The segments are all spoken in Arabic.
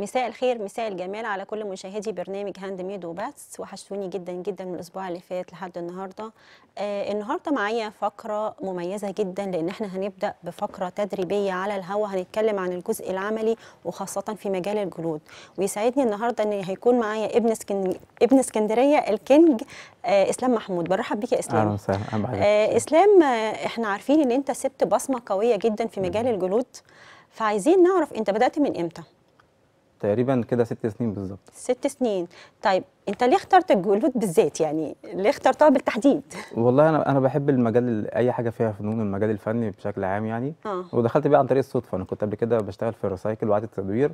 مساء الخير مساء الجمال على كل مشاهدي برنامج هاند ميد وبس وحشتوني جدا جدا من الاسبوع اللي فات لحد النهارده آه النهارده معايا فقره مميزه جدا لان احنا هنبدا بفقره تدريبيه على الهوا هنتكلم عن الجزء العملي وخاصه في مجال الجلود ويسعدني النهارده ان هيكون معايا ابن اسكن... ابن اسكندريه الكينج آه اسلام محمود برحب بيك يا اسلام اهلا وسهلا آه اسلام آه احنا عارفين ان انت سبت بصمه قويه جدا في مجال الجلود فعايزين نعرف انت بدات من امتى تقريبا كده ست سنين بالظبط ست سنين طيب انت ليه اخترت الجلود بالذات يعني ليه اخترتها بالتحديد والله انا انا بحب المجال اي حاجه فيها فنون المجال الفني بشكل عام يعني آه. ودخلت بيها عن طريق الصدفه انا كنت قبل كده بشتغل في الريسايكل وقعدت تدوير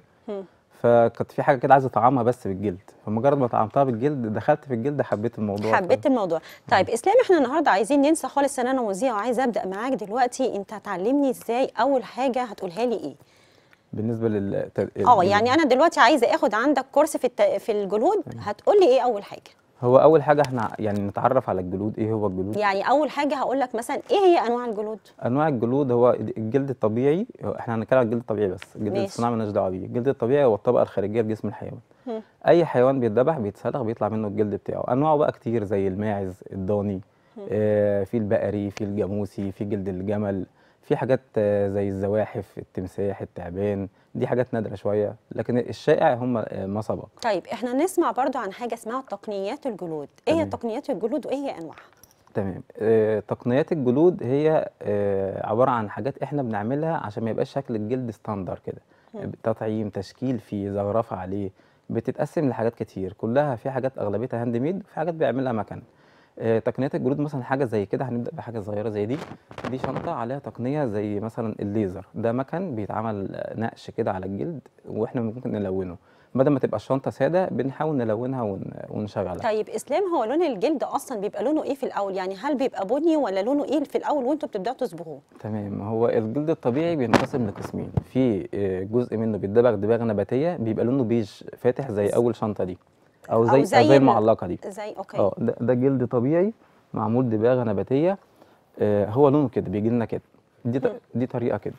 فكانت في حاجه كده عايزه اطعمها بس بالجلد فمجرد ما طعمتها بالجلد دخلت في الجلد حبيت الموضوع حبيت طيب. الموضوع طيب اسلام احنا النهارده عايزين ننسى خالص ان انا مذيعه وعايزه ابدا معاك دلوقتي انت هتعلمني ازاي اول حاجه هتقولها لي ايه بالنسبه لل اه يعني انا دلوقتي عايزه اخد عندك كورس في الت... في الجلود هتقول لي ايه اول حاجه هو اول حاجه احنا يعني نتعرف على الجلود ايه هو الجلود يعني اول حاجه هقول لك مثلا ايه هي انواع الجلود انواع الجلود هو الجلد الطبيعي احنا هنتكلم عن الجلد الطبيعي بس الجلد الصناعي مالناش دعوه بيه الجلد الطبيعي هو الطبقه الخارجيه لجسم الحيوان هم. اي حيوان بيتذبح بيتسلخ بيطلع منه الجلد بتاعه انواعه بقى كتير زي الماعز الضاني آه في البقري في الجاموسي في جلد الجمل في حاجات زي الزواحف التمساح التعبان دي حاجات نادره شويه لكن الشائع هم مصبه طيب احنا نسمع برضو عن حاجه اسمها تقنيات الجلود ايه هي تقنيات الجلود وايه هي انواعها تمام آه، تقنيات الجلود هي آه، عباره عن حاجات احنا بنعملها عشان ما يبقاش شكل الجلد ستاندر كده تطعيم تشكيل فيه زغرفة عليه بتتقسم لحاجات كتير كلها في حاجات اغلبيتها هاند ميد وفي حاجات بيعملها مكنه آه، تقنيات الجلود مثلا حاجه زي كده هنبدا بحاجه صغيره زي دي دي شنطه عليها تقنيه زي مثلا الليزر ده مكن بيتعمل نقش كده على الجلد واحنا ممكن نلونه بدل ما تبقى الشنطه ساده بنحاول نلونها ونشغلها طيب اسلام هو لون الجلد اصلا بيبقى لونه ايه في الاول يعني هل بيبقى بني ولا لونه ايه في الاول وانتوا بتبداوا تصبغوه تمام هو الجلد الطبيعي بينقسم لقسمين في آه، جزء منه بيتدبغ دباغ نباتيه بيبقى لونه بيج فاتح زي اول شنطه دي او زي أو زي, زي المعلقه دي زي اوكي اه ده, ده جلد طبيعي معمول دباغه نباتيه آه هو لونه كده بيجي لنا كده دي دي طريقه كده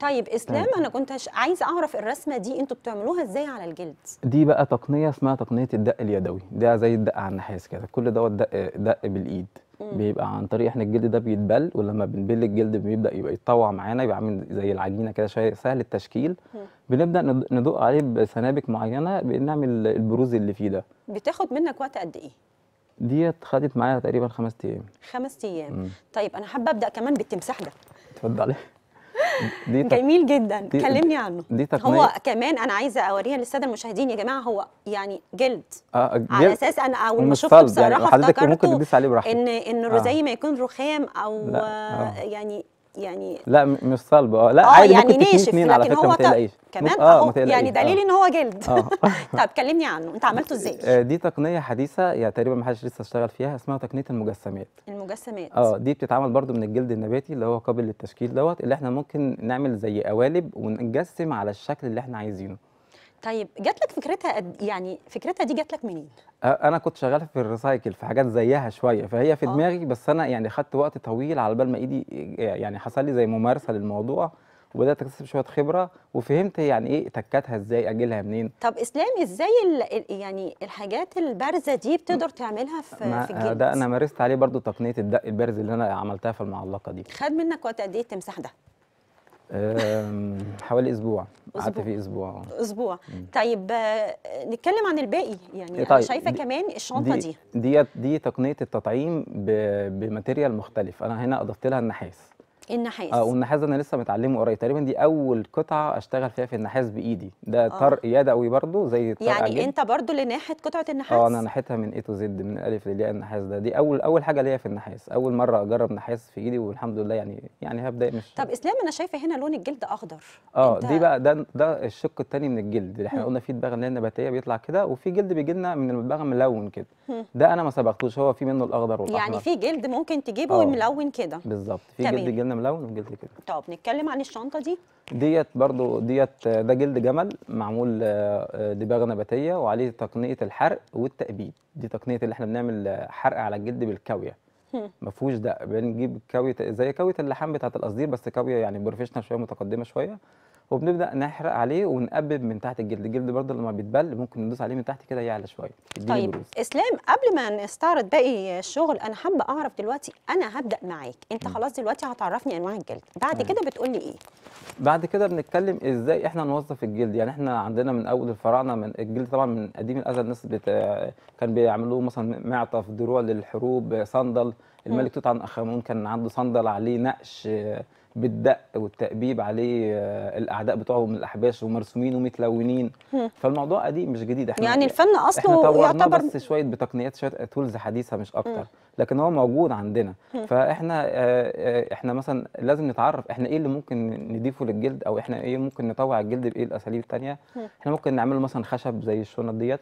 طيب اسلام طيب. انا كنت عايز عايزه اعرف الرسمه دي انتوا بتعملوها ازاي على الجلد دي بقى تقنيه اسمها تقنيه الدق اليدوي ده زي الدق على النحاس كده كل دوت دق دق بالايد بيبقى عن طريق احنا الجلد ده بيتبل ولما بنبل الجلد بيبدا يبقى يتطوع معانا يبقى عامل زي العجينه كده سهل التشكيل مم. بنبدا ندق عليه بسنابك معينه بنعمل البروز اللي فيه ده بتاخد منك وقت قد ايه ديت خدت معايا تقريبا خمس ايام خمس ايام طيب انا حابه ابدا كمان بالتمساح ده اتفضلي دي تق... جميل جدا دي كلمني عنه دي تقنية. هو كمان انا عايزه اوريها للساده المشاهدين يا جماعه هو يعني جلد آه, آه، جلد. على اساس انا اول ما شفته يعني بصراحه يعني حضرتك ممكن تدوس عليه براحتك ان ان الرزي آه. ما يكون رخام او آه. يعني يعني لا مش صلبه اه لا آه، عادي يعني ممكن ناشف لكن على فكره هو ما كمان اه, آه، يعني دليل ان هو آه. جلد طب كلمني عنه انت عملته ازاي دي تقنيه حديثه يعني تقريبا ما حدش لسه اشتغل فيها اسمها تقنيه المجسمات المجسمات اه دي بتتعمل برضو من الجلد النباتي اللي هو قابل للتشكيل دوت اللي احنا ممكن نعمل زي قوالب ونجسم على الشكل اللي احنا عايزينه طيب جات لك فكرتها إيه؟ يعني فكرتها دي جات لك منين؟ انا كنت شغال في الريسايكل في حاجات زيها شويه فهي في آه. دماغي بس انا يعني خدت وقت طويل على بال ما ايدي يعني حصل لي زي ممارسه للموضوع وبدات اكتسب شويه خبره وفهمت يعني ايه تكاتها ازاي اجيلها منين طب اسلام ازاي يعني الحاجات البارزه دي بتقدر تعملها في ما في الجلد ده انا مارست عليه برضو تقنيه الدق البارز اللي انا عملتها في المعلقه دي خد منك وقت قد ايه تمسح ده حوالي اسبوع قعدت فيه اسبوع اسبوع اه. طيب آه، نتكلم عن الباقي يعني طيب. انا شايفه كمان الشنطه دي دي دي, دي تقنيه التطعيم بماتيريال مختلف انا هنا اضفت لها النحاس النحاس اه والنحاس انا لسه متعلمه قريب تقريبا دي اول قطعه اشتغل فيها في النحاس بايدي ده آه. طرق يدوي برضو زي الطرق يعني عجل. انت برضو اللي ناحت قطعه النحاس اه انا ناحيتها من اي تو زد من الف للياء النحاس ده دي اول اول حاجه ليا في النحاس اول مره اجرب نحاس في ايدي والحمد لله يعني يعني هبدا مش طب اسلام انا شايفه هنا لون الجلد اخضر اه دي بقى ده ده الشق الثاني من الجلد اللي احنا قلنا فيه دباغه نباتيه النباتيه بيطلع كده وفي جلد بيجي لنا من الدباغه ملون كده ده انا ما سبقتوش هو في منه الاخضر والاحمر يعني في جلد ممكن تجيبه آه. ملون كده بالظبط في جلد جيلنا لون وجلد كده طب نتكلم عن الشنطه دي ديت برضو ديت ده جلد جمل معمول دباغه آه، آه، نباتيه وعليه تقنيه الحرق والتأبيد دي تقنيه اللي احنا بنعمل آه، حرق على الجلد بالكاويه ما فيهوش ده بنجيب كاويه زي كاويه اللحام بتاعه القصدير بس كاويه يعني بروفيشنال شويه متقدمه شويه وبنبدا نحرق عليه ونقبب من تحت الجلد الجلد برضه لما بيتبل ممكن ندوس عليه من تحت كده يعلى شويه طيب بروز. اسلام قبل ما نستعرض باقي الشغل انا حابه اعرف دلوقتي انا هبدا معاك انت خلاص دلوقتي هتعرفني انواع الجلد بعد كده بتقول لي ايه بعد كده بنتكلم ازاي احنا نوظف الجلد يعني احنا عندنا من اول الفراعنه من الجلد طبعا من قديم الازل الناس بتا... كان بيعملوه مثلا معطف دروع للحروب صندل الملك توت عنخ امون كان عنده صندل عليه نقش بالدق والتأبيب عليه آه، الاعداء بتوعه من الاحباش ومرسومين ومتلونين فالموضوع قديم مش جديد احنا يعني الفن اصله يعتبر بس شويه بتقنيات شويه تولز حديثه مش اكتر لكن هو موجود عندنا فاحنا آه، آه، احنا مثلا لازم نتعرف احنا ايه اللي ممكن نضيفه للجلد او احنا ايه ممكن نطوع الجلد بايه الاساليب الثانيه احنا ممكن نعمله مثلا خشب زي الشنط ديت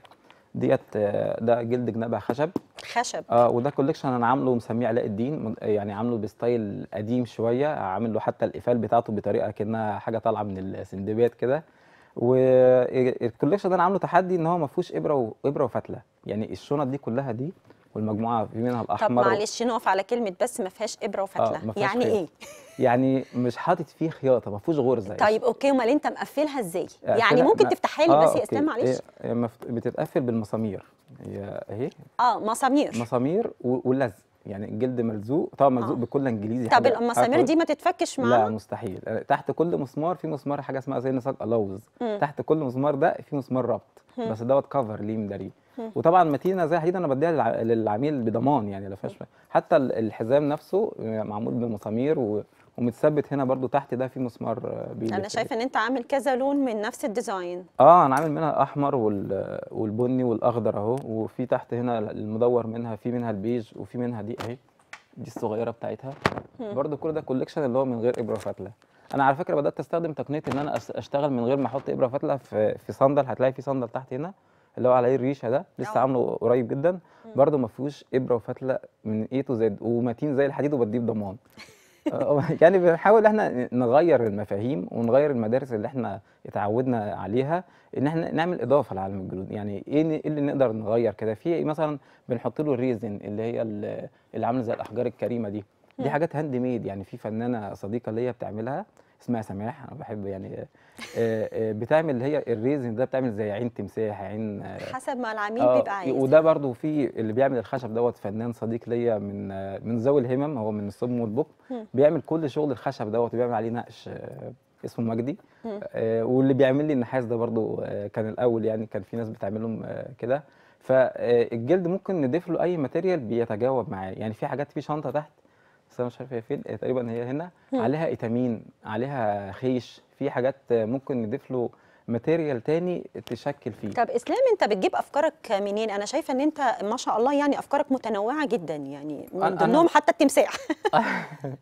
ديت ده جلد جنابها خشب خشب اه وده كوليكشن انا عامله مسميه علاء الدين يعني عامله بستايل قديم شويه عامل له حتى الافال بتاعته بطريقه كانها حاجه طالعه من السندبات كده والكوليكشن ده انا عامله تحدي ان هو ما فيهوش ابره وابره وفتله يعني الشنط دي كلها دي والمجموعه في منها الاحمر طب معلش نقف على كلمه بس ما فيهاش ابره وفتله آه يعني خير. ايه يعني مش حاطط فيه خياطه ما فيهوش غرزه طيب اوكي امال انت مقفلها ازاي آه، يعني ممكن تفتحها لي آه بس يا اسلام معلش إيه, إيه، بتتقفل بالمسامير هي اهي اه مسامير مسامير ولزق يعني الجلد ملزوق طبعا ملزوق آه. بكل انجليزي طب المسامير دي ما تتفكش معاها لا مستحيل آه، تحت كل مسمار في مسمار حاجه اسمها زي نسق الوز تحت كل مسمار ده في مسمار ربط بس دوت كفر ليه مداريه وطبعا متينه زي حديد انا بديها للعميل بضمان يعني لا فيهاش حتى الحزام نفسه معمول بمسامير ومتثبت هنا برده تحت ده في مسمار بيه انا شايفه ان انت عامل كذا لون من نفس الديزاين اه انا عامل منها احمر والبني والاخضر اهو وفي تحت هنا المدور منها في منها البيج وفي منها دي اهي دي الصغيره بتاعتها برده كل ده كوليكشن اللي هو من غير ابره فتله انا على فكره بدات استخدم تقنيه ان انا اشتغل من غير ما احط ابره فتله في في صندل هتلاقي في صندل تحت هنا اللي هو على ايه الريشه ده لسه اه. عامله قريب جدا برده ما فيهوش ابره وفتله من اي تو زد ومتين زي الحديد وبديه بضمان آه، آه، يعني بنحاول احنا نغير المفاهيم ونغير المدارس اللي احنا اتعودنا عليها ان احنا نعمل اضافه لعالم الجلود يعني إيه, ايه اللي نقدر نغير كده في إيه مثلا بنحط له الريزن اللي هي اللي عامله زي الاحجار الكريمه دي دي حاجات هاند ميد يعني في فنانه صديقه ليا بتعملها اسمها سماح انا بحب يعني آه، آه، آه، بتعمل اللي هي الريزن ده بتعمل زي عين تمساح عين حسب ما العميل آه بيبقى عايز وده برضو في اللي بيعمل الخشب دوت فنان صديق ليا من من ذوي الهمم هو من الصم والبكم بيعمل كل شغل الخشب دوت وبيعمل عليه نقش اسمه مجدي آه واللي بيعمل لي النحاس ده برضو كان الاول يعني كان في ناس بتعمل لهم كده فالجلد ممكن نضيف له اي ماتيريال بيتجاوب معاه يعني في حاجات في شنطه تحت بس انا مش عارف هي فين تقريبا هي هنا عليها ايتامين عليها خيش في حاجات ممكن نضيف له ماتيريال تاني تشكل فيه طب اسلام انت بتجيب افكارك منين انا شايفه ان انت ما شاء الله يعني افكارك متنوعه جدا يعني من ضمنهم حتى التمساح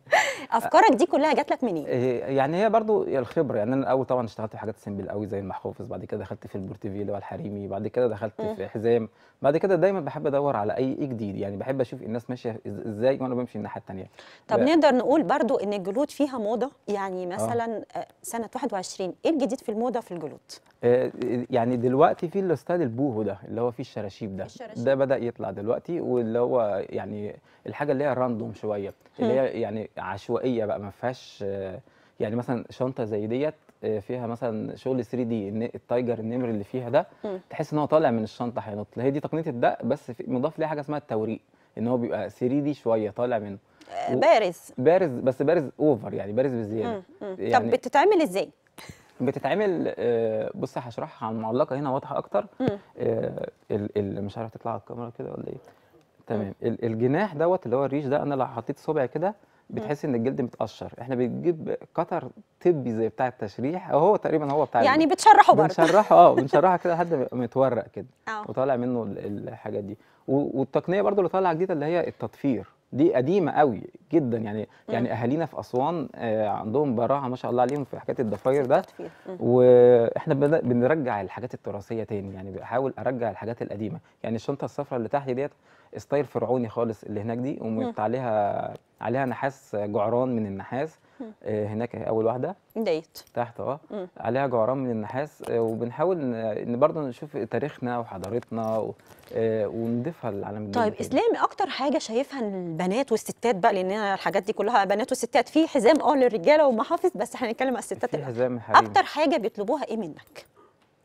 افكارك دي كلها جات لك منين إيه، يعني هي برضو الخبره يعني انا الاول طبعا اشتغلت في حاجات سيمبل قوي زي المحافظ بعد كده دخلت في البورتفيلو والحريمي بعد كده دخلت في حزام بعد كده دايما بحب ادور على اي إيه جديد يعني بحب اشوف الناس ماشيه ازاي وانا بمشي الناحيه الثانيه طب ف... نقدر نقول برضو ان الجلود فيها موضه يعني آه. مثلا أوه. سنه 21 ايه الجديد في الموضه في الجلود غلط آه، يعني دلوقتي في الاستاد البوهو ده اللي هو فيه الشراشيب ده الشراشيب. ده بدا يطلع دلوقتي واللي هو يعني الحاجه اللي هي راندوم شويه اللي هي يعني عشوائيه بقى ما فيهاش آه، يعني مثلا شنطه زي ديت آه، فيها مثلا شغل 3 دي التايجر النمر اللي فيها ده تحس ان هو طالع من الشنطه هينط هي دي تقنيه الدق بس مضاف ليها حاجه اسمها التوريق ان هو بيبقى 3 دي شويه طالع منه بارز بارز بس بارز اوفر يعني بارز بزياده يعني طب بتتعمل ازاي؟ بتتعمل آه، بص هشرحها على معلقه هنا واضحه اكتر آه، مش عارف تطلع على الكاميرا كده ولا ايه تمام الجناح دوت اللي هو الريش ده انا لو حطيت صبعي كده بتحس ان الجلد متقشر احنا بنجيب قطر طبي زي بتاع التشريح او هو تقريبا هو بتاع يعني بتشرحه برضه بنشرحه اه بنشرحه كده لحد ما متورق كده آه. وطالع منه الحاجات دي والتقنيه برضه اللي طالعه جديده اللي هي التطفير دي قديمه قوي جدا يعني مم. يعني اهالينا في اسوان آه، عندهم براعه ما شاء الله عليهم في حكايه الضفاير ده واحنا بنرجع الحاجات التراثيه تاني يعني بحاول ارجع الحاجات القديمه يعني الشنطه الصفراء اللي تحت ديت ستايل فرعوني خالص اللي هناك دي ومت عليها عليها نحاس جعران من النحاس آه، هناك اول واحده ديت تحت اه عليها جعران من النحاس آه، وبنحاول ان برضه نشوف تاريخنا وحضارتنا آه، ونضيفها للعالم الجديد طيب اسلامي اكتر حاجه شايفها البنات والستات بقى لان الحاجات دي كلها بنات وستات في حزام اه للرجاله ومحافظ بس هنتكلم على الستات في حزام اكتر حاجه بيطلبوها ايه منك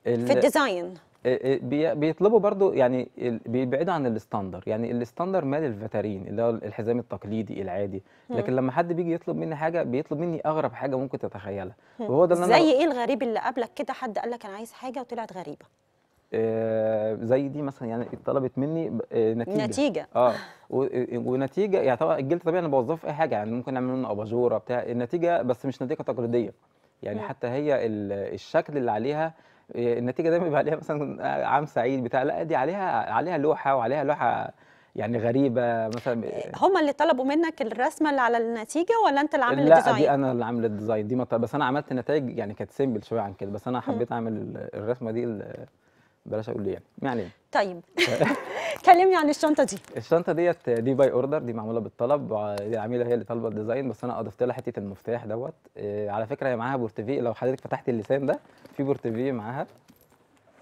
في الديزاين إيه، إيه، بيطلبوا برضو يعني بيبعدوا عن الاستاندر يعني الاستاندر مال الفاترين اللي هو الحزام التقليدي العادي لكن لما حد بيجي يطلب مني حاجه بيطلب مني اغرب حاجه ممكن تتخيلها وهو ده اللي زي انا ايه الغريب اللي قابلك كده حد قال لك انا عايز حاجه وطلعت غريبه إيه، زي دي مثلا يعني طلبت مني نتيجه نتيجه اه ونتيجه يعني طبعا الجلد طبيعي انا بوظفه في اي حاجه يعني ممكن اعمل منه اباجوره بتاع النتيجه بس مش نتيجه تقليديه يعني مم. حتى هي الشكل اللي عليها إيه، النتيجه دايما بيبقى عليها مثلا عام سعيد بتاع لا دي عليها عليها لوحه وعليها لوحه يعني غريبه مثلا إيه، هم اللي طلبوا منك الرسمه اللي على النتيجه ولا انت اللي عامل الديزاين؟ لا دي انا اللي عامل الديزاين دي بس انا عملت نتائج يعني كانت سيمبل شويه عن كده بس انا حبيت اعمل الرسمه دي بلاش اقول ليه يعني يعني طيب كلمني عن الشنطه دي الشنطه ديت دي باي اوردر دي معموله بالطلب العميله هي اللي طالبه الديزاين بس انا اضفت لها حته المفتاح دوت إيه على فكره هي معاها بورتفي لو حضرتك فتحت اللسان ده في بورتفي معاها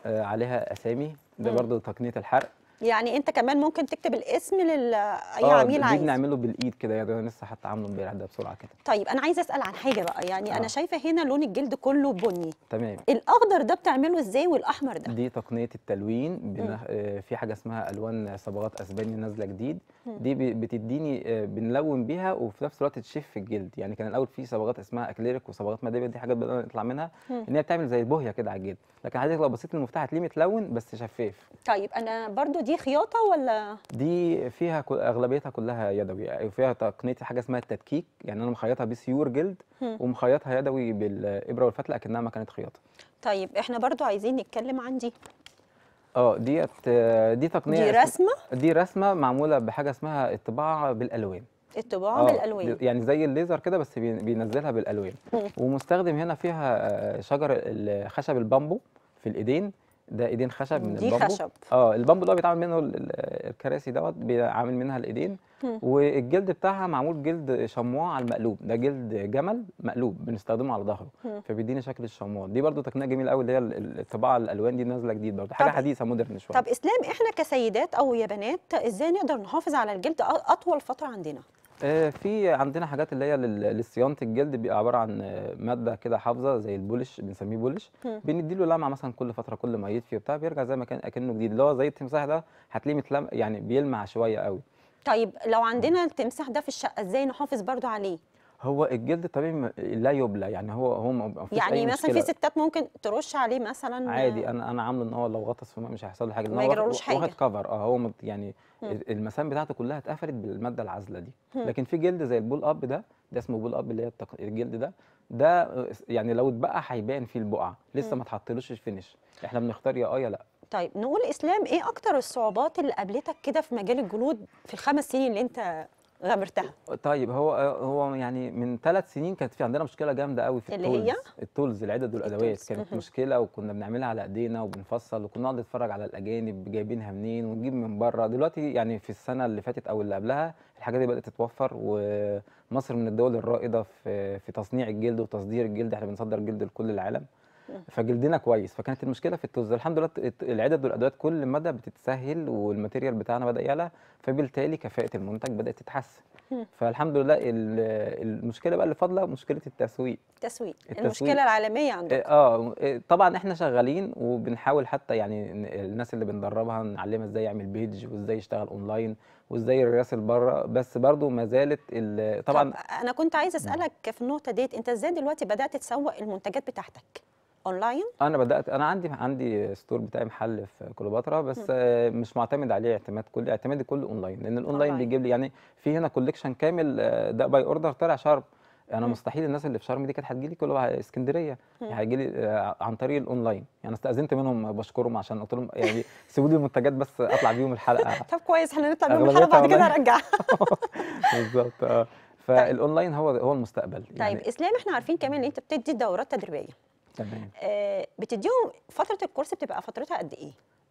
آه، عليها اسامي ده برضو تقنيه الحرق يعني انت كمان ممكن تكتب الاسم لل اي اه، عميل عايز بنعمله بالايد كده يا انا لسه حتى عامله امبارح ده بسرعه كده طيب انا عايزه اسال عن حاجه بقى يعني آه. انا شايفه هنا لون الجلد كله بني تمام الاخضر ده بتعمله ازاي والاحمر ده دي تقنيه التلوين بنح... آه، في حاجه اسمها الوان صبغات اسبانيا نازله جديد م. دي بتديني آه، بنلون بيها وفي نفس الوقت تشف في الجلد يعني كان الاول في صبغات اسمها اكليريك وصبغات ماديه دي حاجات بدأنا نطلع منها م. ان هي بتعمل زي البهيه كده على الجلد لكن حضرتك لو بصيت المفتاح هتلاقيه متلون بس شفاف طيب انا برضو دي خياطه ولا دي فيها اغلبيتها كلها يدوي يعني فيها تقنيه حاجه اسمها التدكيك يعني انا مخيطها بسيور جلد ومخيطها يدوي بالابره والفتله اكنها ما كانت خياطه طيب احنا برضو عايزين نتكلم عن دي اه ديت دي تقنيه دي رسمه دي رسمه معموله بحاجه اسمها الطباعه بالالوان الطباعه آه، بالالوان يعني زي الليزر كده بس بينزلها بالالوان ومستخدم هنا فيها آه، شجر خشب البامبو في الايدين ده ايدين خشب من البامبو دي خشب اه البامبو اللي هو بيتعمل منه الكراسي دوت بيعمل منها الايدين والجلد بتاعها معمول جلد شموع على المقلوب ده جلد جمل مقلوب بنستخدمه على ظهره فبيديني شكل الشموع دي برده تقنيه جميله قوي اللي هي الطباعه الالوان دي نازله جديد برده حاجه حديثه مودرن شويه طب اسلام احنا كسيدات او يا بنات ازاي نقدر نحافظ على الجلد اطول فتره عندنا آه، في عندنا حاجات اللي هي لصيانه الجلد بيبقى عباره عن آه، ماده كده حافظه زي البولش بنسميه بولش بنديله لمعه مثلا كل فتره كل ما يطفي وبتاع بيرجع زي ما كان اكنه جديد اللي هو زي التمساح ده هتلاقيه متلم يعني بيلمع شويه قوي طيب لو عندنا التمساح ده في الشقه ازاي نحافظ برضو عليه هو الجلد الطبيعي لا يبلى يعني هو هو ما فيش يعني أي مثلا في ستات ممكن ترش عليه مثلا عادي انا انا عامله ان هو لو غطس في الماء مش هيحصل له حاجه ما يجرالوش حاجه واخد كفر اه هو يعني مم. المسام بتاعته كلها اتقفلت بالماده العازله دي مم. لكن في جلد زي البول اب ده ده اسمه بول اب اللي هي التق... الجلد ده ده يعني لو اتبقى هيبان فيه البقعه لسه ما اتحطلوش الفينش احنا بنختار يا اه يا لا طيب نقول اسلام ايه اكتر الصعوبات اللي قابلتك كده في مجال الجلود في الخمس سنين اللي انت غامرتها طيب هو هو يعني من ثلاث سنين كانت في عندنا مشكله جامده قوي في اللي التولز هي؟ التولز العدد والادوات كانت مشكله وكنا بنعملها على ايدينا وبنفصل وكنا نقعد نتفرج على الاجانب جايبينها منين ونجيب من بره دلوقتي يعني في السنه اللي فاتت او اللي قبلها الحاجات دي بدات تتوفر ومصر من الدول الرائده في في تصنيع الجلد وتصدير الجلد احنا بنصدر جلد لكل العالم فجلدنا كويس فكانت المشكله في الطز الحمد لله العدد والادوات كل مدى بتتسهل والماتيريال بتاعنا بدا يعلى فبالتالي كفاءه المنتج بدات تتحسن فالحمد لله المشكله بقى اللي فاضله مشكله التسويق التسويق المشكله العالميه عندكم إيه، اه إيه، طبعا احنا شغالين وبنحاول حتى يعني الناس اللي بندربها نعلمها ازاي يعمل بيج وازاي يشتغل اونلاين وازاي الرياسل بره بس برضو ما زالت طبعا انا كنت عايزه اسالك في النقطه ديت انت ازاي دلوقتي بدات تسوق المنتجات بتاعتك اونلاين انا بدات انا عندي عندي ستور بتاعي محل في كليوباترا بس م. مش معتمد عليه اعتماد كل اعتمادي كله اونلاين لان الاونلاين بيجيب لي يعني في هنا كوليكشن كامل آه، ده باي اوردر طالع شرم انا م. مستحيل الناس اللي في شرم دي كانت هتجي لي كلها اسكندريه هيجي لي آه، عن طريق الاونلاين يعني استاذنت منهم بشكرهم عشان قلت لهم يعني سيبوا لي المنتجات بس اطلع بيهم الحلقه طب كويس احنا نطلع بيهم الحلقه بعد كده هرجعها بالظبط آه. طيب. فالاونلاين هو هو المستقبل طيب يعني اسلام احنا عارفين كمان ان انت بتدي دورات تدريبيه تمام آه بتديهم فتره الكورس بتبقى فترتها قد ايه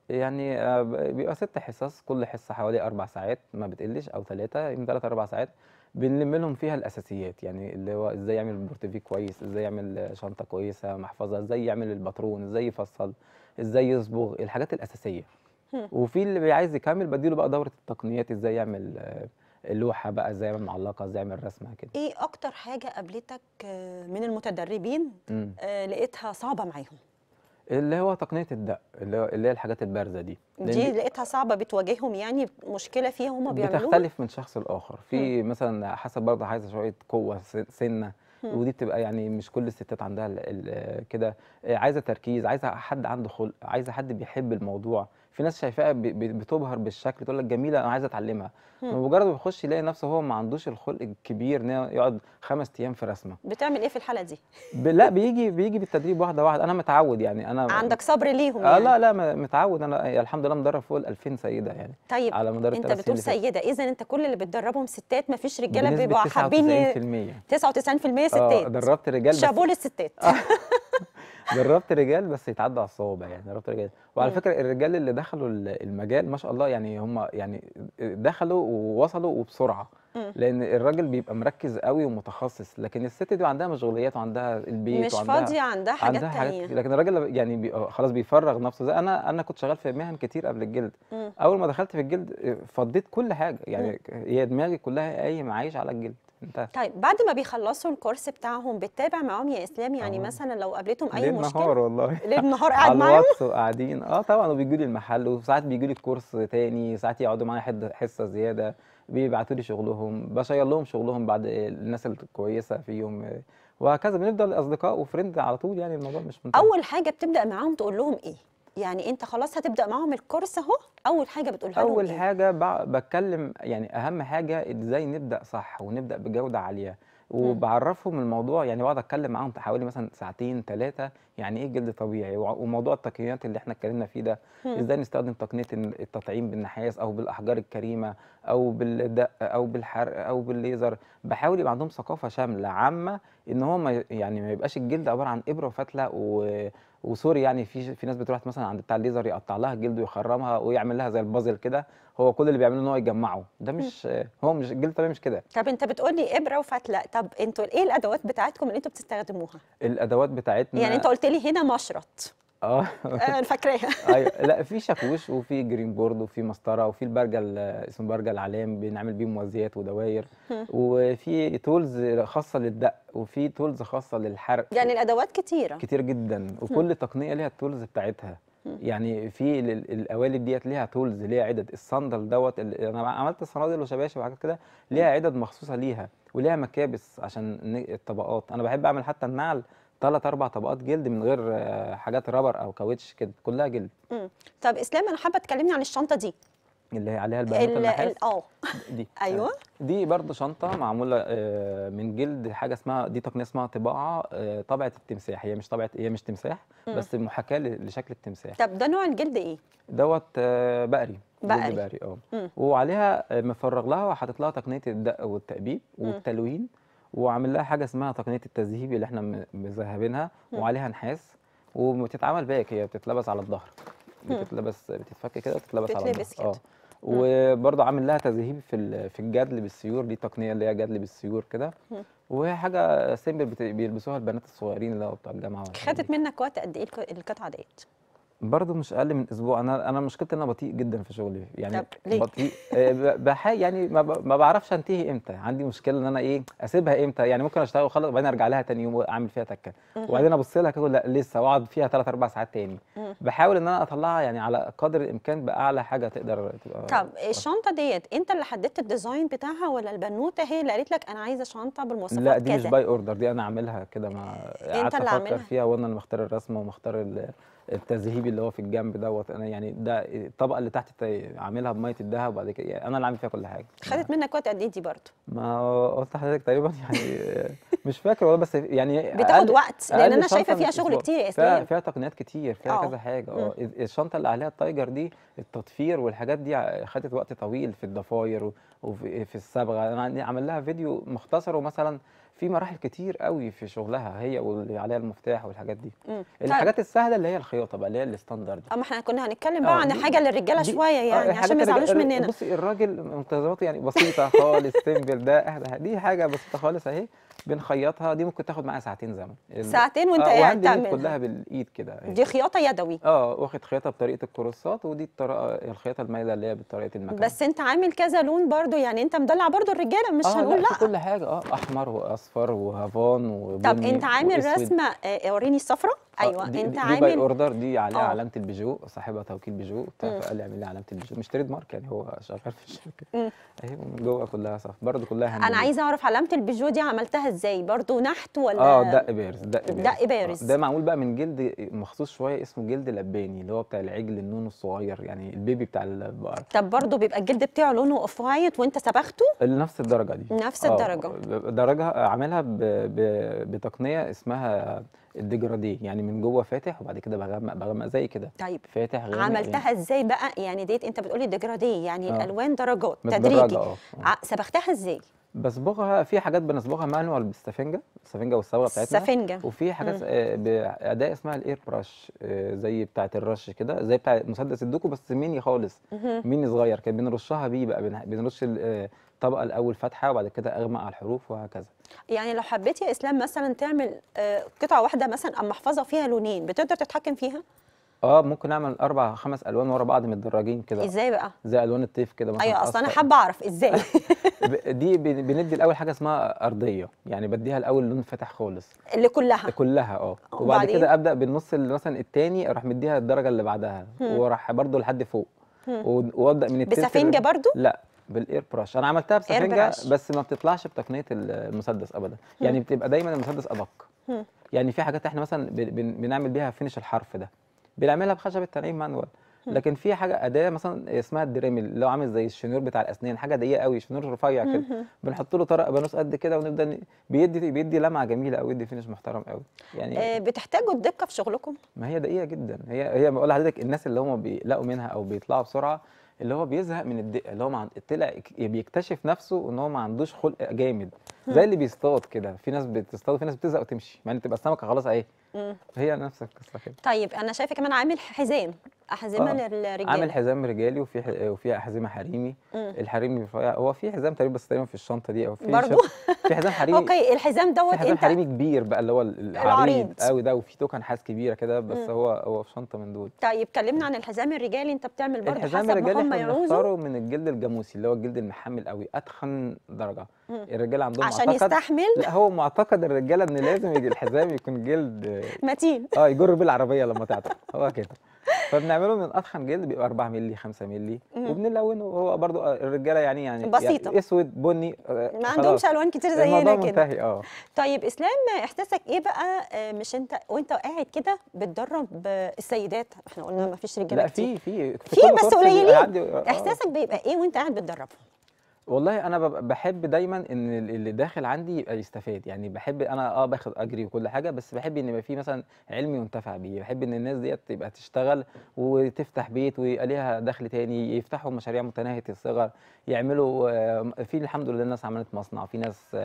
يعني آه، بيبقى ست حصص كل حصه حوالي اربع ساعات ما بتقلش او ثلاثه يمكن ثلاث اربع ساعات بنلم لهم فيها الاساسيات يعني اللي هو ازاي يعمل بورتفي كويس ازاي يعمل شنطه كويسه محفظه ازاي يعمل الباترون ازاي يفصل ازاي يصبغ الحاجات الاساسيه وفي اللي عايز يكمل بديله بقى دوره التقنيات ازاي يعمل آه اللوحه بقى ازاي معلقه ازاي اعمل رسمه كده ايه اكتر حاجه قابلتك آه، من المتدربين آه، لقيتها صعبه معاهم اللي هو تقنيه الدق اللي هي الحاجات البارزه دي دي لقيتها صعبه بتواجههم يعني مشكله فيها هم بيعملوها بتختلف من شخص لاخر في مم. مثلا حسب برضه عايزه شويه قوه سنه مم. ودي بتبقى يعني مش كل الستات عندها كده آه، عايزه تركيز عايزه حد عنده خلق عايزه حد بيحب الموضوع في ناس شايفاها بتبهر بالشكل تقول لك جميله انا عايزه اتعلمها مجرد ما بيخش يلاقي نفسه هو ما عندوش الخلق الكبير ان يقعد خمس ايام في رسمه بتعمل ايه في الحاله دي ب... لا بيجي بيجي بالتدريب واحده واحده انا متعود يعني انا عندك صبر ليهم يعني؟ آه لا يعني. لا متعود انا الحمد لله مدرب فوق ال 2000 سيده يعني طيب على مدار انت بتقول سيده اذا انت كل اللي بتدربهم ستات ما فيش رجاله بيبقوا حابين 99% 99% آه، ستات دربت رجال شابوه للستات آه. جربت رجال بس يتعدى على الصوابع يعني جربت رجال وعلى فكره الرجال اللي دخلوا المجال ما شاء الله يعني هم يعني دخلوا ووصلوا وبسرعه لان الراجل بيبقى مركز قوي ومتخصص لكن الست دي عندها مشغوليات وعندها البيت مش وعندها فاضيه عندها حاجات عندها حاجات تانية لكن الراجل يعني بي آه، خلاص بيفرغ نفسه زي انا انا كنت شغال في مهن كتير قبل الجلد م. اول ما دخلت في الجلد آه، فضيت كل حاجه يعني هي دماغي كلها قايم عايش على الجلد ده. طيب بعد ما بيخلصوا الكورس بتاعهم بتتابع معاهم يا اسلام يعني أوه. مثلا لو قابلتهم اي ليل مشكله نهار والله ليل نهار قاعد معاهم على الواتس وقاعدين اه طبعا وبيجوا لي المحل وساعات بيجوا لي الكورس تاني ساعات يقعدوا معايا حصه زياده بيبعتوا لي شغلهم بشير لهم شغلهم بعد الناس الكويسه فيهم وهكذا بنفضل اصدقاء وفريند على طول يعني الموضوع مش منتهي اول حاجه بتبدا معاهم تقول لهم ايه يعني انت خلاص هتبدا معاهم الكورس اهو اول حاجه بتقولها اول لهم إيه؟ حاجه بتكلم يعني اهم حاجه ازاي نبدا صح ونبدا بجوده عاليه وبعرفهم الموضوع يعني بقعد اتكلم معاهم حوالي مثلا ساعتين ثلاثه يعني ايه جلد طبيعي وموضوع التقنيات اللي احنا اتكلمنا فيه ده ازاي نستخدم تقنيه التطعيم بالنحاس او بالاحجار الكريمه او بالدق او بالحرق او بالليزر بحاول يبقى عندهم ثقافه شامله عامه ان هو ما يعني ما يبقاش الجلد عباره عن ابره وفتله وسوري يعني في في ناس بتروح مثلا عند بتاع الليزر يقطع لها الجلد ويخرمها ويعمل لها زي البازل كده هو كل اللي بيعمله ان هو يجمعه ده مش هو مش الجلد الطبيعي مش كده طب انت بتقول لي ابره وفتله طب انتوا ايه الادوات بتاعتكم اللي انتوا بتستخدموها الادوات بتاعتنا يعني انت قلت لي هنا مشرط آه. اه انا فاكراها ايوه لا في شاكوش وفي جرين بورد وفي مسطره وفي البرجه اسمه برجه العلام بنعمل بيه موازيات ودواير وفي تولز خاصه للدق وفي تولز خاصه للحرق يعني الادوات كتيره كتير جدا وكل تقنيه ليها التولز بتاعتها يعني في القوالب ديت ليها تولز ليها عدد الصندل دوت انا عملت صنادل وشباشب وحاجات كده ليها عدد مخصوصه ليها وليها مكابس عشان الطبقات انا بحب اعمل حتى النعل ثلاث اربع طبقات جلد من غير آه، حاجات رابر او كاوتش كده كلها جلد امم طب اسلام انا حابه تكلمني عن الشنطه دي اللي هي عليها البيانات النحاس اه دي ايوه آه. دي برضه شنطه معموله آه، من جلد حاجه اسمها دي تقنيه اسمها طباعه طبعه التمساح هي مش طبعه هي مش تمساح بس محاكاه لشكل التمساح طب ده نوع الجلد ايه دوت بقري بقري بقري اه وعليها مفرغ لها وحاطط لها تقنيه الدق والتأبيب والتلوين وعامل لها حاجه اسمها تقنيه التذهيب اللي احنا مذهبينها وعليها نحاس وبتتعمل باك هي بتتلبس على الظهر بتتلبس بتتفك كده وتتلبس على الظهر اه وبرضه عامل لها تذهيب في في الجدل بالسيور دي تقنيه اللي هي جدل بالسيور كده وهي حاجه سيمبل بيلبسوها البنات الصغيرين اللي هو بتاع الجامعه خدت منك وقت قد ايه القطعه ديت؟ برضه مش اقل من اسبوع انا انا مشكلتي ان انا بطيء جدا في شغلي يعني طب ليه؟ بطيء آه، يعني ما, بعرفش انتهي امتى عندي مشكله ان انا ايه اسيبها امتى يعني ممكن اشتغل وخلص وبعدين ارجع لها تاني يوم واعمل فيها تكه وبعدين ابص لها كده لا لسه واقعد فيها ثلاث اربع ساعات تاني بحاول ان انا اطلعها يعني على قدر الامكان باعلى حاجه تقدر تبقى طب الشنطه ديت انت اللي حددت الديزاين بتاعها ولا البنوته هي اللي قالت لك انا عايزه شنطه بالمواصفات كذا لا دي كدا. مش باي اوردر دي انا عاملها كده ما اللي افكر فيها وانا اللي مختار الرسمه ومختار التذهيب اللي هو في الجنب دوت انا يعني ده الطبقه اللي تحت عاملها بميه الذهب وبعد كده يعني انا اللي عامل فيها كل حاجه خدت منك وقت قد ايه دي برضه؟ ما قلت لحضرتك تقريبا يعني مش فاكر والله بس يعني بتاخد وقت لان انا شايفه فيها شغل كتير يا اسلام فيها تقنيات كتير فيها اه. كذا حاجه اه الشنطه اللي عليها التايجر دي التطفير والحاجات دي خدت وقت طويل في الضفاير وفي الصبغه انا عامل لها فيديو مختصر ومثلا في مراحل كتير قوي في شغلها هي واللي عليها المفتاح والحاجات دي مم. الحاجات طيب. السهله اللي هي الخياطه بقى اللي هي الستاندرد اما احنا كنا هنتكلم بقى آه، عن حاجه للرجاله شويه يعني آه، عشان ما يزعلوش مننا بصي الراجل ملتزماته يعني بسيطه خالص سيمبل ده دي حاجه بسيطه خالص اهي بنخيطها دي ممكن تاخد معايا ساعتين زمن ساعتين وانت آه قاعد تعمل كلها بالايد كده يعني. دي خياطه يدوي اه واخد خياطه بطريقه الكروسات ودي الطريقه الخياطه المايله اللي هي بطريقه المكنه بس انت عامل كذا لون برضو يعني انت مدلع برضو الرجاله مش آه هنقول لا, لا. كل حاجه اه احمر واصفر وهافان وبني طب انت عامل رسمه آه، وريني الصفرة ايوه آه، دي انت دي عامل باي اوردر دي عليها آه. علامه البيجو صاحبها توكيل بيجو بتاع فقال لي اعمل لي علامه البيجو مش تريد مارك يعني هو شغال في الشركه اهي أيوة، من جوه كلها صف برضه كلها هندلة. انا عايزه اعرف علامه البيجو دي عملتها ازاي برضه نحت ولا اه دق بارز دق بارز دق آه، بارز ده معمول بقى من جلد مخصوص شويه اسمه جلد لباني اللي هو بتاع العجل النون الصغير يعني البيبي بتاع البقر طب برضه بيبقى الجلد بتاعه لونه اوف وايت وانت صبغته نفس الدرجه دي نفس الدرجه درجه عاملها بتقنيه اسمها الدجره دي يعني من جوه فاتح وبعد كده بغمق بغمق زي كده طيب فاتح غامق عملتها يعني. ازاي بقى يعني ديت انت بتقولي الدجره دي يعني آه. الالوان درجات تدريجي آه. آه. صبغتها ازاي بصبغها في حاجات بنصبغها مانوال بالسفنجه السفنجه والصبغه بتاعتنا السفنجه وفي حاجات آه، باداه اسمها الاير برش آه زي بتاعه الرش كده زي بتاع مسدس الدوكو بس ميني خالص مم. ميني صغير كان بنرشها بيه بقى بنرش الطبقه الاول فاتحه وبعد كده اغمق على الحروف وهكذا يعني لو حبيت يا اسلام مثلا تعمل آه، قطعه واحده مثلا ام محفظه فيها لونين بتقدر تتحكم فيها اه ممكن اعمل اربع خمس الوان ورا بعض متدرجين كده ازاي بقى زي الوان الطيف كده مثلا ايوه اصل انا حابه اعرف ازاي دي بندي الاول حاجه اسمها ارضيه يعني بديها الاول لون فاتح خالص اللي كلها كلها اه وبعد إيه؟ كده ابدا بالنص اللي مثلا الثاني اروح مديها الدرجه اللي بعدها واروح برده لحد فوق وابدا من التلت بسفنجه برده لا بالاير برش انا عملتها بسفنجه بس ما بتطلعش بتقنيه المسدس ابدا يعني بتبقى دايما المسدس ادق يعني في حاجات احنا مثلا بنعمل بيها فينش الحرف ده بنعملها بخشب التنعيم مانوال لكن في حاجه اداه مثلا اسمها الدريمل اللي هو عامل زي الشنور بتاع الاسنان حاجه ضيقه قوي شنور رفيع كده بنحط له طرق بانوس قد كده ونبدا بيدي بيدي لمعه جميله قوي يدي فينش محترم قوي يعني آه، بتحتاجوا الدقه في شغلكم ما هي دقيقه جدا هي هي بقول لحضرتك الناس اللي هم بيقلقوا منها او بيطلعوا بسرعه اللي هو بيزهق من الدقه اللي هو مع... طلع بيكتشف نفسه ان هو ما عندوش خلق جامد زي اللي بيصطاد كده في ناس بتصطاد وفي ناس بتزهق وتمشي مع ان تبقى السمكه خلاص اهي هي نفس القصه كده طيب انا شايفه كمان عامل حزام احزمه آه. للرجال عامل حزام رجالي وفي ح... وفي احزمه حريمي مم. الحريمي هو في حزام تقريبا بس تقريبا في الشنطه دي او في برضه في حزام حريمي اوكي الحزام دوت في حزام انت حريمي كبير بقى اللي هو العريض قوي ده وفي توكن حاس كبيره كده بس مم. هو هو في شنطه من دول طيب كلمنا عن الحزام الرجالي انت بتعمل برضه حسب الرجالي ما هم يعوزوا من الجلد الجاموسي اللي هو الجلد المحمل قوي اتخن درجه الرجاله عندهم عشان معتقد يستحمل لا هو معتقد الرجاله ان لازم الحزام يكون جلد متين اه يجر بالعربيه لما تعطل هو كده فبنعمله من اضخم جلد بيبقى 4 مللي 5 مللي وبنلونه وهو برضو الرجاله يعني يعني, يعني بسيطه يعني اسود بني آه، ما عندهمش الوان كتير زينا كده منتهي اه طيب اسلام احساسك ايه بقى آه، مش انت وانت قاعد كده بتدرب آه، السيدات احنا قلنا ما فيش رجاله لا في في في بس قليلين احساسك بيبقى ايه وانت قاعد بتدربهم والله أنا بحب دايمًا إن اللي داخل عندي يبقى يستفاد، يعني بحب أنا آه باخد أجري وكل حاجة، بس بحب إن يبقى في مثلًا علم يُنتفع بيه، بحب إن الناس ديت تبقى تشتغل وتفتح بيت ويبقى ليها دخل تاني، يفتحوا مشاريع متناهية الصغر، يعملوا آه، في الحمد لله ناس عملت مصنع، في ناس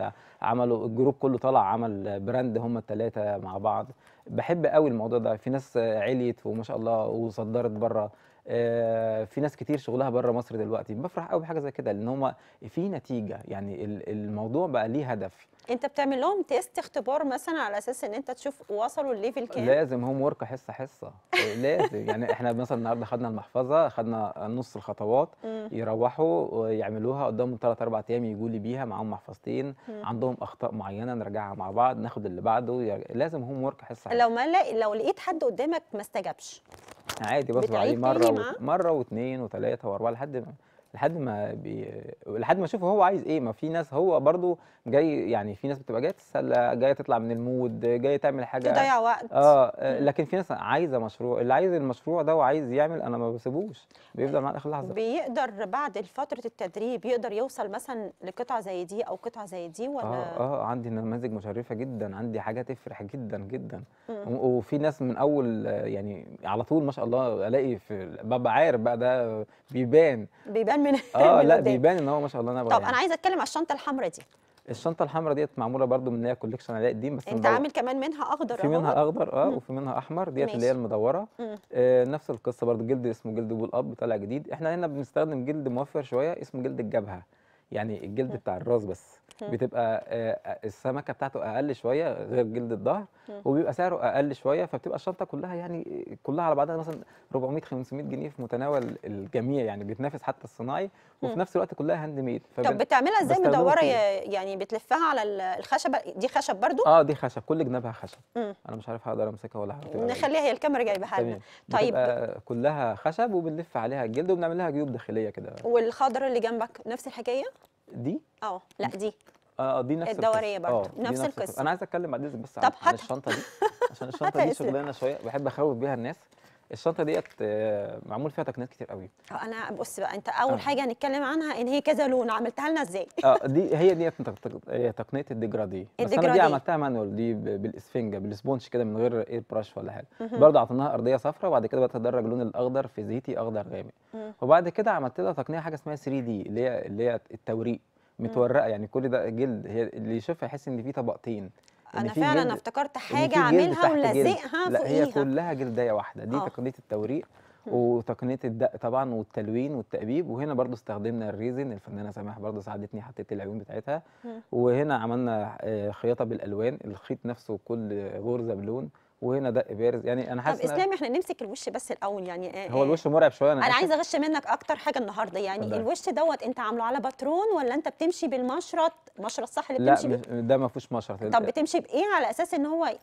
عملوا الجروب كله طلع عمل براند هم الثلاثه مع بعض، بحب قوي الموضوع ده، في ناس عِليت وما شاء الله وصدّرت برّه. آه، في ناس كتير شغلها بره مصر دلوقتي بفرح قوي بحاجه زي كده لان هم في نتيجه يعني الموضوع بقى ليه هدف انت بتعمل لهم تيست اختبار مثلا على اساس ان انت تشوف وصلوا الليفل كام لازم هوم ورك حصه حصه لازم يعني احنا مثلا النهارده خدنا المحفظه خدنا نص الخطوات يروحوا آه، يعملوها قدامهم ثلاث اربع ايام يجوا لي بيها معاهم محفظتين عندهم اخطاء معينه نرجعها مع بعض ناخد اللي بعده لازم هوم ورك حصه لو ما لو لقيت حد قدامك ما استجابش عادي بسمع عليه مره و... مره واثنين وثلاثه واربعه لحد ما لحد ما بي... لحد ما اشوف هو عايز ايه ما في ناس هو برضو جاي يعني في ناس بتبقى جايه تتسلى جايه تطلع من المود جايه تعمل حاجه تضيع وقت اه, آه، لكن في ناس عايزه مشروع اللي عايز المشروع ده وعايز يعمل انا ما بسيبوش بيفضل معاه لاخر لحظه بيقدر بعد فتره التدريب يقدر يوصل مثلا لقطعه زي دي او قطعه زي دي ولا اه اه عندي نماذج مشرفه جدا عندي حاجه تفرح جدا جدا وفي ناس من اول يعني على طول ما شاء الله الاقي في ببقى عارف بقى ده بيبان بيبان من اه لا بيبان ان هو ما شاء الله نبغي طب يعني. انا عايزه اتكلم على الشنطه الحمراء دي الشنطه الحمراء ديت معموله برده من هي كوليكشن علاء الدين بس انت عامل كمان منها اخضر في منها اخضر اه مم. وفي منها احمر ديت اللي هي المدوره آه نفس القصه برده جلد اسمه جلد بول اب طالع جديد احنا هنا بنستخدم جلد موفر شويه اسمه جلد الجبهه يعني الجلد بتاع الراس بس بتبقى آه، آه، السمكه بتاعته اقل شويه غير جلد الظهر وبيبقى سعره اقل شويه فبتبقى الشنطه كلها يعني كلها على بعضها مثلا 400 500 جنيه في متناول الجميع يعني بيتنافس حتى الصناعي وفي نفس الوقت كلها هاند ميد طب بتعملها ازاي مدوره يعني بتلفها على الخشب دي خشب برضو اه دي خشب كل جنبها خشب مم. انا مش عارف هقدر امسكها ولا هعرف إيه. نخليها هي الكاميرا جايبها لنا طيب كلها خشب وبنلف عليها الجلد وبنعمل لها جيوب داخليه كده والخضر اللي جنبك نفس الحكايه دي اه لا دي اه دي نفس الدوريه برضه اه، نفس, نفس القصه انا عايز اتكلم بعد ديزل بس طب عن, عن الشنطه دي عشان الشنطه دي شغلانه شويه بحب اخوف بيها الناس الشنطه ديت آه، معمول فيها تقنيات كتير قوي اه انا بص بقى انت اول آه. حاجه هنتكلم عنها ان هي كذا لون عملتها لنا ازاي اه دي هي ديت تقنيه الديجرادي بس انا دي عملتها مانوال دي بالاسفنجه بالسبونش كده من غير اير براش ولا حاجه برضه عطيناها ارضيه صفراء وبعد كده بتدرج لون الاخضر في زيتي اخضر غامق وبعد كده عملت لها تقنيه حاجه اسمها 3 دي اللي هي اللي هي التوريق متورقه يعني كل ده جلد هي اللي يشوفها يحس ان في طبقتين انا فعلا افتكرت حاجه عاملها ولازقها لا هي كلها جلديه واحده دي أوه. تقنيه التوريق وتقنيه الدق طبعا والتلوين والتأبيب وهنا برضو استخدمنا الريزن الفنانه سماح برضو ساعدتني حطيت العيون بتاعتها وهنا عملنا آه، خياطه بالالوان الخيط نفسه كل غرزه بلون وهنا دق بارز يعني انا حاسس طب اسلام احنا نمسك الوش بس الاول يعني آه هو الوش مرعب شويه انا, آه، أنا عايزه اغش منك اكتر حاجه النهارده يعني ده. الوش دوت انت عامله على باترون ولا انت بتمشي بالمشرط مشرط صح اللي بتمشي لا بيه؟ ده ما فيهوش مشرط طب بتمشي بايه على اساس ان هو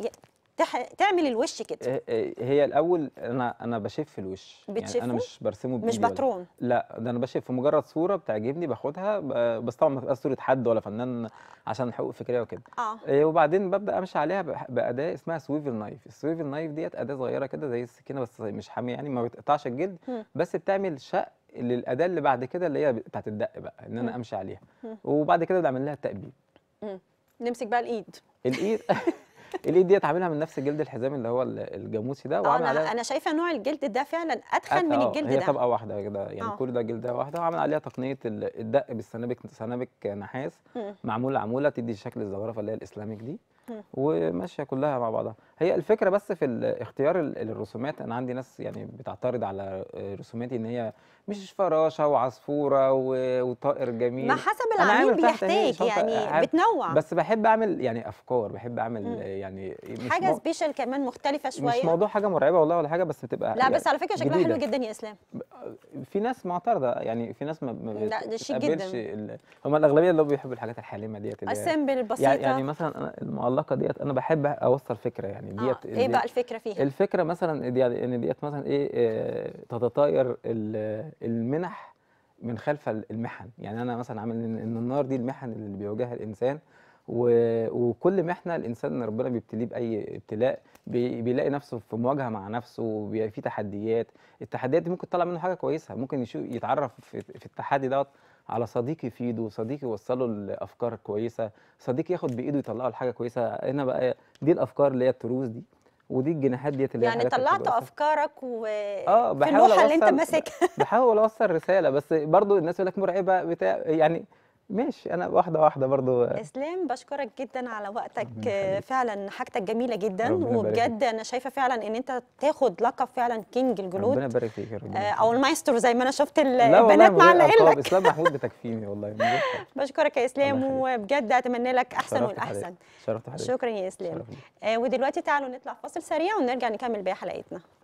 تح... تعمل الوش كده آه، آه، هي الاول انا انا بشف الوش بتشفه؟ يعني انا مش برسمه بايدي مش باترون لا ده انا بشف مجرد صوره بتعجبني باخدها بس طبعا ما تبقاش صوره حد ولا فنان عشان حقوق فكريه وكده آه. آه، وبعدين ببدا امشي عليها باداه اسمها سويفل نايف السويفل نايف ديت اداه صغيره كده زي السكينه بس مش حاميه يعني ما بتقطعش الجلد بس بتعمل شق للاداه اللي بعد كده اللي هي بتاعت الدق بقى ان انا امشي عليها وبعد كده بعمل لها التقبيل نمسك بقى الايد الايد الايد دي اتعاملها من نفس جلد الحزام اللي هو الجاموسي ده آه، وعامل انا انا شايفه نوع الجلد ده فعلا اتخن من آه، الجلد هي ده هي طبقه واحده كده يعني آه. كل ده جلده واحده وعامل عليها تقنيه الدق بالسنابك سنابك نحاس معموله عموله تدي شكل الزغرفه اللي هي الاسلاميك دي وماشيه كلها مع بعضها هي الفكره بس في اختيار الرسومات انا عندي ناس يعني بتعترض على رسوماتي ان هي مش فراشه وعصفوره وطائر جميل ما حسب العميل بيحتاج يعني بتنوع بس بحب اعمل يعني افكار بحب اعمل مم. يعني مش حاجه سبيشال كمان مختلفه شويه مش موضوع حاجه مرعبه والله ولا حاجه بس بتبقى لا يعني بس على فكره شكلها حلو جدا يا اسلام في ناس معترضه يعني في ناس ما لا ده شيك جدا هم الاغلبيه اللي بيحبوا الحاجات الحالمه ديت السيمبل البسيطه يعني مثلا انا العلاقه ديت انا بحب اوصل فكره يعني آه. ديت آه. ايه بقى الفكره فيها الفكره مثلا دي يعني ان ديت مثلا ايه, إيه تتطاير المنح من خلف المحن يعني انا مثلا عامل ان النار دي المحن اللي بيواجهها الانسان وكل محنه الانسان ربنا بيبتليه باي ابتلاء بيلاقي نفسه في مواجهه مع نفسه وبيبقى تحديات التحديات دي ممكن تطلع منه حاجه كويسه ممكن يشو... يتعرف في التحدي دوت على صديق يفيده صديق يوصله لافكار كويسه صديق ياخد بايده يطلعه لحاجه كويسه هنا بقى دي الافكار اللي هي التروس دي ودي الجناحات ديت اللي يعني طلعت افكارك و اه بحاول اللوحه اللي انت ماسكها بحاول اوصل رساله بس برضو الناس يقول لك مرعبه بتاع يعني ماشي انا واحده واحده برضو اسلام بشكرك جدا على وقتك فعلا حاجتك جميله جدا وبجد انا شايفه فعلا ان انت تاخد لقب فعلا كينج الجلود ربنا يبارك فيك آه، او المايسترو زي ما انا شفت البنات معلقين والله اسلام محمود بتكفيني والله بشكرك يا اسلام وبجد اتمنى لك احسن والاحسن شرفت حضرتك شكرا يا اسلام آه ودلوقتي تعالوا نطلع فاصل سريع ونرجع نكمل باقي حلقتنا